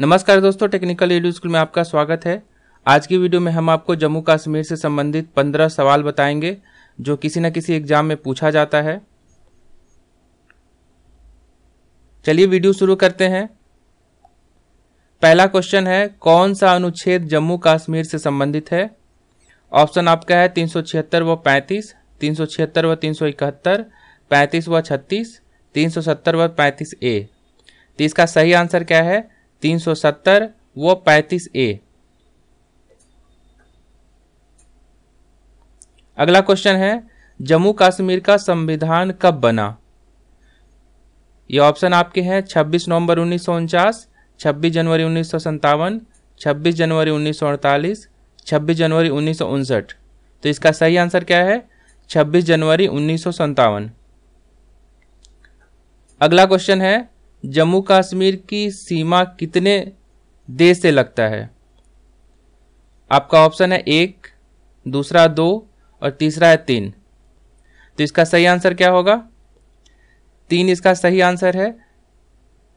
नमस्कार दोस्तों technical radio school में आपका स्वागत है आज की वीडियो में हम आपको जम्मू कश्मीर से संबंधित पंद्रह सवाल बताएंगे जो किसी न किसी एग्जाम में पूछा जाता है चलिए वीडियो शुरू करते हैं पहला क्वेश्चन है कौन सा अनुच्छेद जम्मू कश्मीर से संबंधित है ऑप्शन आपका है तीन सौ छिहत्तर व पैंतीस तीन सौ छिहत्तर व तीन सौ इकहत्तर पैंतीस व छत्तीस तीन सौ सत्तर व पैंतीस ए तो इसका सही आंसर क्या है तीन सौ सत्तर व पैंतीस ए अगला क्वेश्चन है जम्मू कश्मीर का संविधान कब बना ये ऑप्शन आपके हैं छब्बीस नवंबर उन्नीस सौ उनचास छब्बीस जनवरी उन्नीस सौ संतावन छब्बीस जनवरी उन्नीस सौ अड़तालीस छब्बीस जनवरी उन्नीस सौ उनसठ तो इसका सही आंसर क्या है छब्बीस जनवरी उन्नीस सौ सत्तावन अगला क्वेश्चन है जम्मू कश्मीर की सीमा कितने देश से लगता है आपका ऑप्शन है एक दूसरा दो और तीसरा है तीन तो इसका सही आंसर क्या होगा तीन इसका सही आंसर है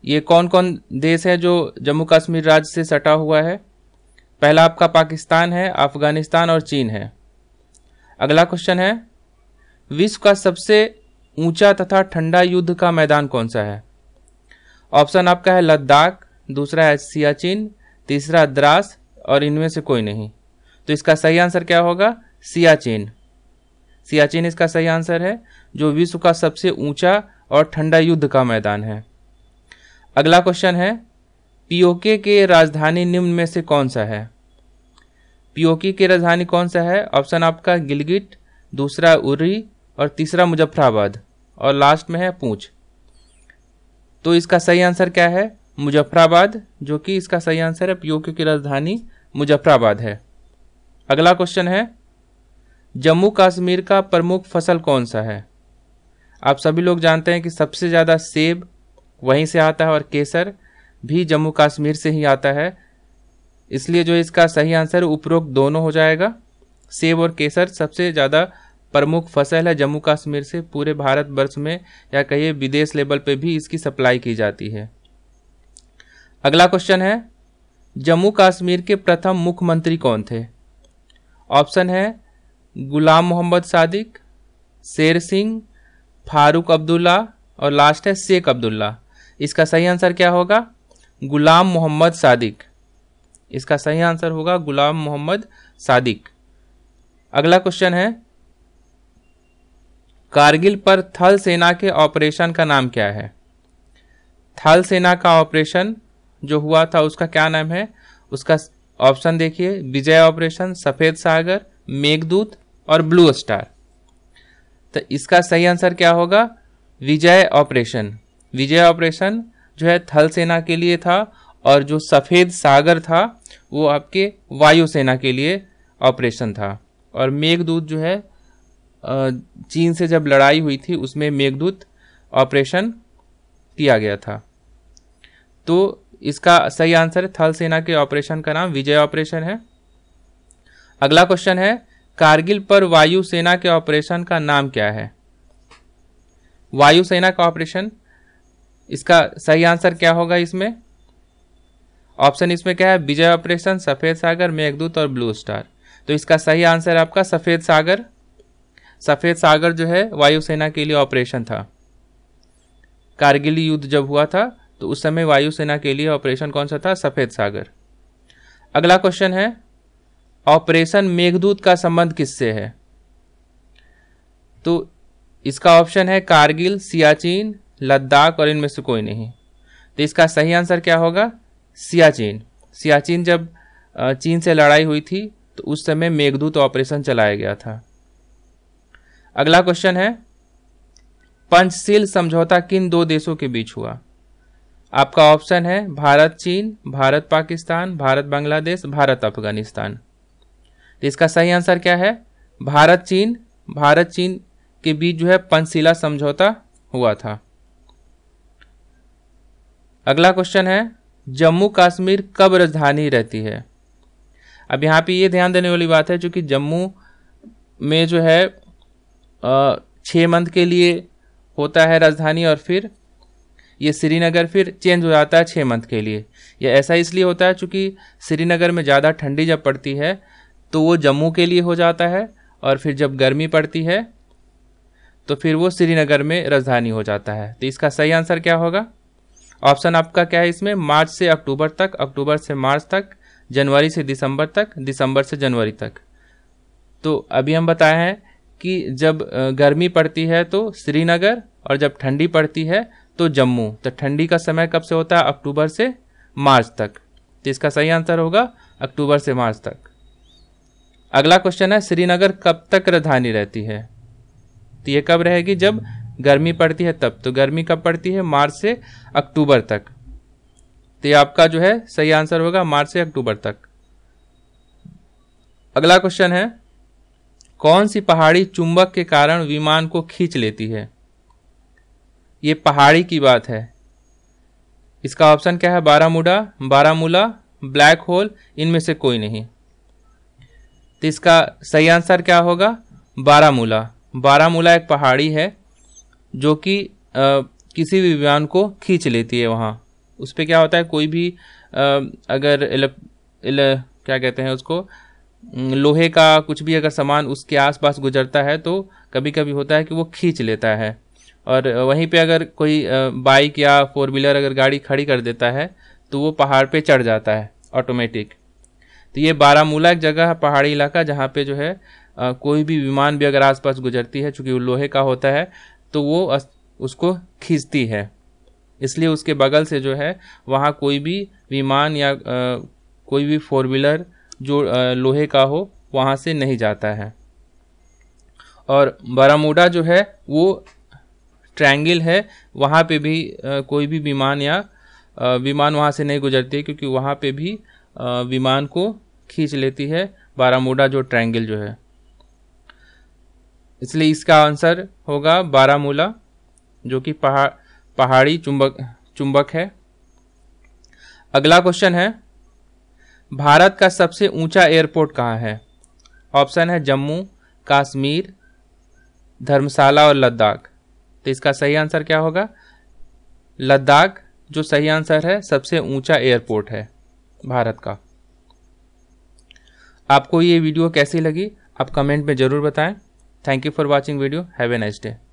ये कौन कौन देश है जो जम्मू कश्मीर राज्य से सटा हुआ है पहला आपका पाकिस्तान है अफगानिस्तान और चीन है अगला क्वेश्चन है विश्व का सबसे ऊंचा तथा ठंडा युद्ध का मैदान कौन सा है ऑप्शन आपका है लद्दाख दूसरा है सियाचिन तीसरा द्रास और इनमें से कोई नहीं तो इसका सही आंसर क्या होगा सियाचिन सियाचिन इसका सही आंसर है जो विश्व का सबसे ऊंचा और ठंडा युद्ध का मैदान है अगला क्वेश्चन है पीओके के राजधानी निम्न में से कौन सा है पीओके की राजधानी कौन सा है ऑप्शन आपका गिलगिट दूसरा उरी और तीसरा मुजफ्फराबाद और लास्ट में है पूंछ तो इसका सही आंसर क्या है मुजफ्फराबाद जो कि इसका सही आंसर है पीओके की राजधानी मुजफ्फराबाद है अगला क्वेश्चन है जम्मू कश्मीर का प्रमुख फसल कौन सा है आप सभी लोग जानते हैं कि सबसे ज़्यादा सेब वहीं से आता है और केसर भी जम्मू कश्मीर से ही आता है इसलिए जो इसका सही आंसर उपरोक्त दोनों हो जाएगा सेब और केसर सबसे ज़्यादा प्रमुख फसल है जम्मू कश्मीर से पूरे भारत वर्ष में या कहिए विदेश लेवल पे भी इसकी सप्लाई की जाती है अगला क्वेश्चन है जम्मू कश्मीर के प्रथम मुख्यमंत्री कौन थे ऑप्शन है गुलाम मोहम्मद सादिक शेर सिंह फारूक अब्दुल्ला और लास्ट है शेख अब्दुल्ला इसका सही आंसर क्या होगा गुलाम मोहम्मद सादिक इसका सही आंसर होगा गुलाम मोहम्मद सादिक अगला क्वेश्चन है कारगिल पर थल सेना के ऑपरेशन का नाम क्या है थल सेना का ऑपरेशन जो हुआ था उसका क्या नाम है उसका ऑप्शन देखिए विजय ऑपरेशन सफ़ेद सागर मेघदूत और ब्लू स्टार तो इसका सही आंसर क्या होगा विजय ऑपरेशन विजय ऑपरेशन जो है थल सेना के लिए था और जो सफ़ेद सागर था वो आपके वायुसेना के लिए ऑपरेशन था और मेघदूत जो है चीन से जब लड़ाई हुई थी उसमें मेघदूत ऑपरेशन किया गया था तो इसका सही आंसर है थल सेना के ऑपरेशन का नाम विजय ऑपरेशन है अगला क्वेश्चन है कारगिल पर वायु सेना के ऑपरेशन का नाम क्या है वायु सेना का ऑपरेशन इसका सही आंसर क्या होगा इसमें ऑप्शन इसमें क्या है विजय ऑपरेशन सफ़ेद सागर मेघदूत और ब्लू स्टार तो इसका सही आंसर आपका सफ़ेद सागर सफ़ेद सागर जो है वायुसेना के लिए ऑपरेशन था कारगिल युद्ध जब हुआ था तो उस समय वायुसेना के लिए ऑपरेशन कौन सा था सफ़ेद सागर अगला क्वेश्चन है ऑपरेशन मेघदूत का संबंध किससे है तो इसका ऑप्शन है कारगिल सियाचिन लद्दाख और इनमें से कोई नहीं तो इसका सही आंसर क्या होगा सियाचिन सियाचिन जब चीन से लड़ाई हुई थी तो उस समय मेघदूत ऑपरेशन चलाया गया था अगला क्वेश्चन है पंचशील समझौता किन दो देशों के बीच हुआ आपका ऑप्शन है भारत चीन भारत पाकिस्तान भारत बांग्लादेश भारत अफगानिस्तान तो इसका सही आंसर क्या है भारत चीन भारत चीन के बीच जो है पंचशिला समझौता हुआ था अगला क्वेश्चन है जम्मू कश्मीर कब राजधानी रहती है अब यहाँ पे ये ध्यान देने वाली बात है क्योंकि जम्मू में जो है छः मंथ के लिए होता है राजधानी और फिर ये श्रीनगर फिर चेंज हो जाता है छः मंथ के लिए यह ऐसा इसलिए होता है चूँकि श्रीनगर में ज़्यादा ठंडी जब पड़ती है तो वो जम्मू के लिए हो जाता है और फिर जब गर्मी पड़ती है तो फिर वो श्रीनगर में राजधानी हो जाता है तो इसका सही आंसर क्या होगा ऑप्शन आपका क्या है इसमें मार्च से अक्टूबर तक अक्टूबर से मार्च तक जनवरी से दिसंबर तक दिसंबर से जनवरी तक तो अभी हम बताए हैं कि जब गर्मी पड़ती है तो श्रीनगर और जब ठंडी पड़ती है तो जम्मू तो ठंडी का समय कब से होता है अक्टूबर से मार्च तक तो इसका सही आंसर होगा अक्टूबर से मार्च तक अगला क्वेश्चन है श्रीनगर कब तक राजधानी रहती है तो ये कब रहेगी जब गर्मी पड़ती है तब तो गर्मी कब पड़ती है मार्च से अक्टूबर तक तो ये आपका जो है सही आंसर होगा मार्च से अक्टूबर तक अगला क्वेश्चन है कौन सी पहाड़ी चुंबक के कारण विमान को खींच लेती है ये पहाड़ी की बात है इसका ऑप्शन क्या है बारामूडा बारामूला ब्लैक होल इनमें से कोई नहीं तो इसका सही आंसर क्या होगा बारामूला बारामूला एक पहाड़ी है जो कि किसी भी विमान को खींच लेती है वहाँ उस पर क्या होता है कोई भी आ, अगर इले, इले, क्या कहते हैं उसको लोहे का कुछ भी अगर सामान उसके आसपास गुजरता है तो कभी कभी होता है कि वो खींच लेता है और वहीं पे अगर कोई बाइक या फोर व्हीलर अगर गाड़ी खड़ी कर देता है तो वो पहाड़ पे चढ़ जाता है ऑटोमेटिक तो ये बारामूला एक जगह है पहाड़ी इलाका जहाँ पे जो है कोई भी विमान भी अगर आसपास गुजरती है चूँकि वो लोहे का होता है तो वो उसको खींचती है इसलिए उसके बगल से जो है वहाँ कोई भी विमान या कोई भी फोर व्हीलर जो लोहे का हो वहाँ से नहीं जाता है और बारामूडा जो है वो ट्रायंगल है वहाँ पे भी कोई भी विमान या विमान वहाँ से नहीं गुजरती है क्योंकि वहाँ पे भी विमान को खींच लेती है बारामूडा जो ट्रायंगल जो है इसलिए इसका आंसर होगा बारामूला जो कि पहाड़ पहाड़ी चुंबक चुंबक है अगला क्वेश्चन है भारत का सबसे ऊंचा एयरपोर्ट कहाँ है ऑप्शन है जम्मू कश्मीर धर्मशाला और लद्दाख तो इसका सही आंसर क्या होगा लद्दाख जो सही आंसर है सबसे ऊंचा एयरपोर्ट है भारत का आपको ये वीडियो कैसी लगी आप कमेंट में ज़रूर बताएं thank you for watching video have a nice day